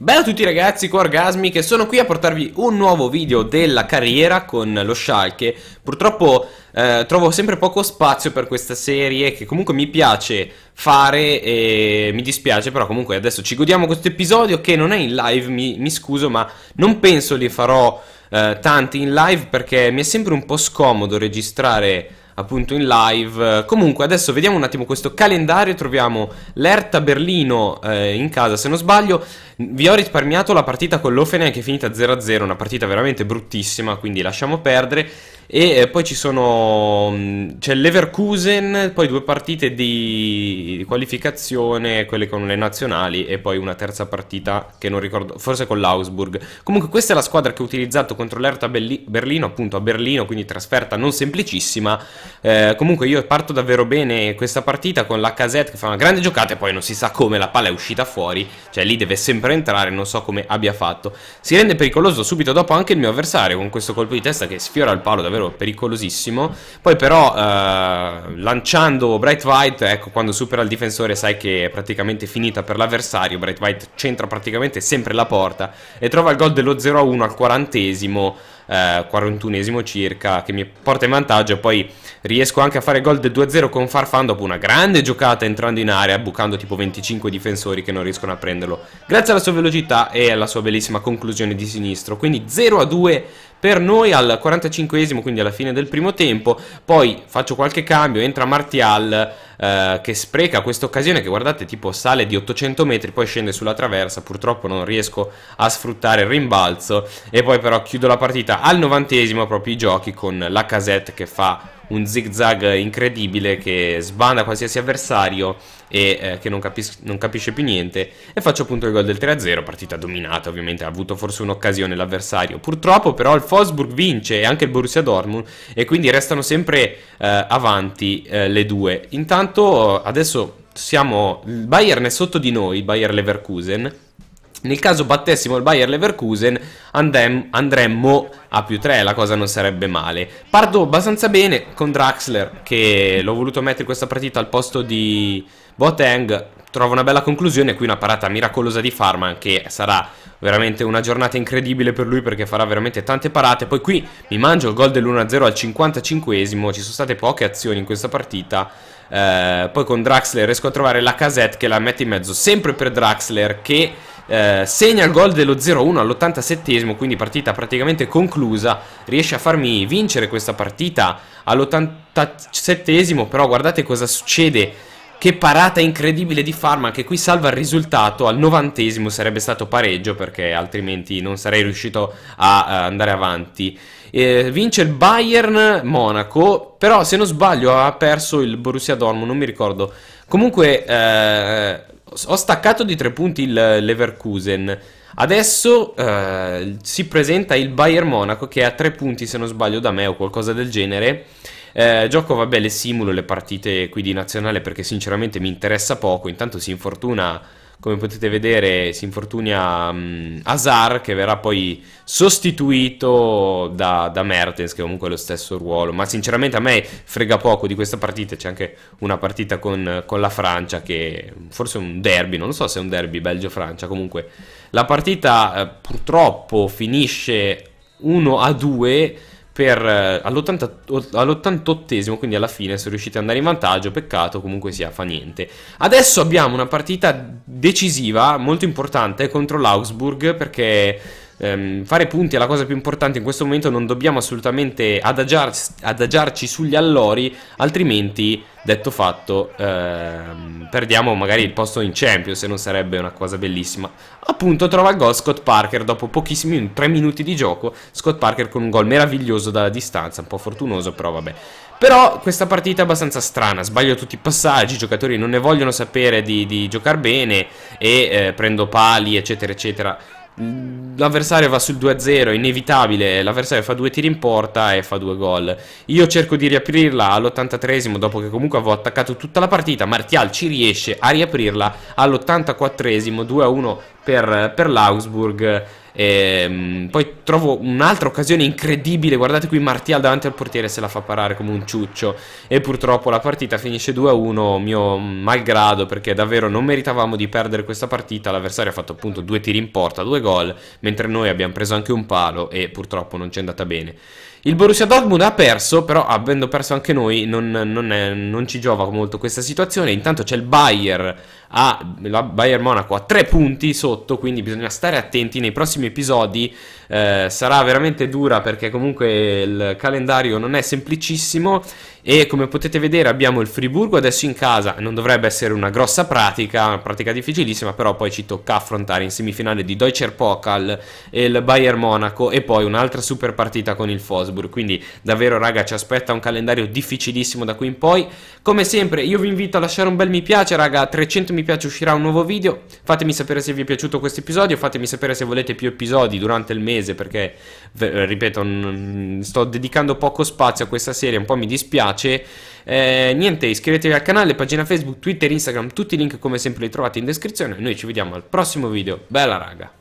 Bella a tutti ragazzi, qua Orgasmi che sono qui a portarvi un nuovo video della carriera con lo Schalke Purtroppo eh, trovo sempre poco spazio per questa serie che comunque mi piace fare e mi dispiace però comunque adesso ci godiamo questo episodio che non è in live, mi, mi scuso ma non penso li farò eh, tanti in live perché mi è sempre un po' scomodo registrare appunto in live. Comunque adesso vediamo un attimo questo calendario, troviamo l'Erta Berlino eh, in casa se non sbaglio, vi ho risparmiato la partita con l'Ofene che è finita 0-0, una partita veramente bruttissima, quindi lasciamo perdere. E eh, poi ci sono. Mm, c'è l'Everkusen, poi due partite di, di qualificazione, quelle con le nazionali, e poi una terza partita che non ricordo, forse con l'Ausburg. Comunque, questa è la squadra che ho utilizzato contro l'Erta Berlino, appunto a Berlino, quindi trasferta non semplicissima. Eh, comunque, io parto davvero bene questa partita con la Casette che fa una grande giocata, e poi non si sa come la palla è uscita fuori, cioè lì deve sempre entrare, non so come abbia fatto. Si rende pericoloso subito dopo anche il mio avversario con questo colpo di testa che sfiora il palo davvero davvero pericolosissimo. Poi però eh, lanciando Bright White, ecco, quando supera il difensore sai che è praticamente finita per l'avversario, Bright White centra praticamente sempre la porta e trova il gol dello 0-1 al quarantesimo. 41esimo eh, circa, che mi porta in vantaggio. Poi riesco anche a fare gol del 2-0 con Farfan dopo una grande giocata entrando in area, bucando tipo 25 difensori che non riescono a prenderlo. Grazie alla sua velocità e alla sua bellissima conclusione di sinistro. Quindi 0-2 per noi al 45esimo, quindi alla fine del primo tempo. Poi faccio qualche cambio, entra Martial eh, che spreca questa occasione che guardate tipo sale di 800 metri, poi scende sulla traversa, purtroppo non riesco a sfruttare il rimbalzo e poi però chiudo la partita al 90esimo proprio i giochi con la casette che fa un zigzag incredibile che sbanda qualsiasi avversario e eh, che non, capis non, capisce più niente e faccio appunto il gol del 3-0, partita dominata ovviamente, ha avuto forse un'occasione l'avversario. Purtroppo però il Fosburg vince e anche il Borussia Dortmund e quindi restano sempre eh, avanti eh, le due. Intanto adesso siamo il Bayern è sotto di noi, il Bayern Leverkusen nel caso battessimo il Bayer Leverkusen andremmo a più 3, la cosa non sarebbe male. Parto abbastanza bene con Draxler che l'ho voluto mettere questa partita al posto di Boteng. Trovo una bella conclusione, qui una parata miracolosa di Farman che sarà veramente una giornata incredibile per lui perché farà veramente tante parate. Poi qui mi mangio il gol dell'1-0 al 55esimo, ci sono state poche azioni in questa partita. Eh, poi con Draxler riesco a trovare la casette che la mette in mezzo sempre per Draxler che eh, segna il gol dello 0-1 all'87esimo, quindi partita praticamente conclusa, riesce a farmi vincere questa partita all'87esimo, però guardate cosa succede, che parata incredibile di Farma che qui salva il risultato, al 90esimo sarebbe stato pareggio perché altrimenti non sarei riuscito a, a eh, andare avanti. Eh, vince il Bayern Monaco, però se non sbaglio ha perso il Borussia Dortmund, non mi ricordo. Comunque eh, ho staccato di tre punti il Leverkusen. Adesso eh, si presenta il Bayern Monaco che è a tre punti se non sbaglio da me o qualcosa del genere. Eh, gioco, vabbè, le simulo le partite qui di nazionale perché sinceramente mi interessa poco. Intanto si infortuna come potete vedere si infortuna um, mm, Azar che verrà poi sostituito da, da, Mertens che comunque è lo stesso ruolo ma sinceramente a me frega poco di questa partita c'è anche una partita con, con la Francia che forse è un derby non so se è un derby Belgio-Francia comunque la partita eh, purtroppo finisce 1 a 2 eh, all'88esimo, quindi alla fine sono riusciti ad andare in vantaggio, peccato comunque sia, fa niente. Adesso abbiamo una partita decisiva, molto importante, contro l'Augsburg perché ehm, fare punti è la cosa più importante in questo momento, non dobbiamo assolutamente adagiarci, adagiarci sugli allori, altrimenti, detto fatto, ehm, perdiamo magari il posto in Champions se non sarebbe una cosa bellissima. Appunto trova il gol Scott Parker dopo pochissimi 3 minuti di gioco, Scott Parker con un gol meraviglioso dalla distanza, un po' fortunoso, però vabbè. Però questa partita è abbastanza strana, sbaglio tutti i passaggi, i giocatori non ne vogliono sapere di, di giocare bene e eh, prendo pali eccetera eccetera. Mm, l'avversario va sul 2-0, inevitabile. L'avversario fa due tiri in porta e fa due gol. Io cerco di riaprirla all'83esimo dopo che comunque avevo attaccato tutta la partita. Martial ci riesce a riaprirla all'84esimo, 2-1 per, per l'Augsburg. E, mm, poi trovo un'altra occasione incredibile. Guardate qui Martial davanti al portiere se la fa parare come un ciuccio. E purtroppo la partita finisce 2-1, mio malgrado, perché davvero non meritavamo di perdere questa partita. L'avversario ha fatto appunto due tiri in porta, due gol, mentre noi abbiamo preso anche un palo e purtroppo non ci è andata bene. Il Borussia Dortmund ha perso, però avendo perso anche noi non, non, è, non ci giova molto questa situazione. Intanto c'è il Bayer, a, ah, la Bayern Monaco a 3 punti sotto sotto, quindi bisogna stare attenti nei prossimi episodi. Eh, sarà veramente dura perché comunque il calendario non è semplicissimo e come potete vedere abbiamo il Friburgo adesso in casa, non dovrebbe essere una grossa pratica, una pratica difficilissima, però poi ci tocca affrontare in semifinale di Deutsche Pokal e il Bayern Monaco e poi un'altra super partita con il Fosburg, quindi davvero raga ci aspetta un calendario difficilissimo da qui in poi. Come sempre io vi invito a lasciare un bel mi piace raga, a 300 mi piace uscirà un nuovo video, fatemi sapere se vi è piaciuto piaciuto questo episodio, fatemi sapere se volete più episodi durante il mese perché, eh, ripeto, sto dedicando poco spazio a questa serie, un po' mi dispiace. Eh, niente, iscrivetevi al canale, pagina Facebook, Twitter, Instagram, tutti i link come sempre li trovate in descrizione. Noi ci vediamo al prossimo video. Bella raga!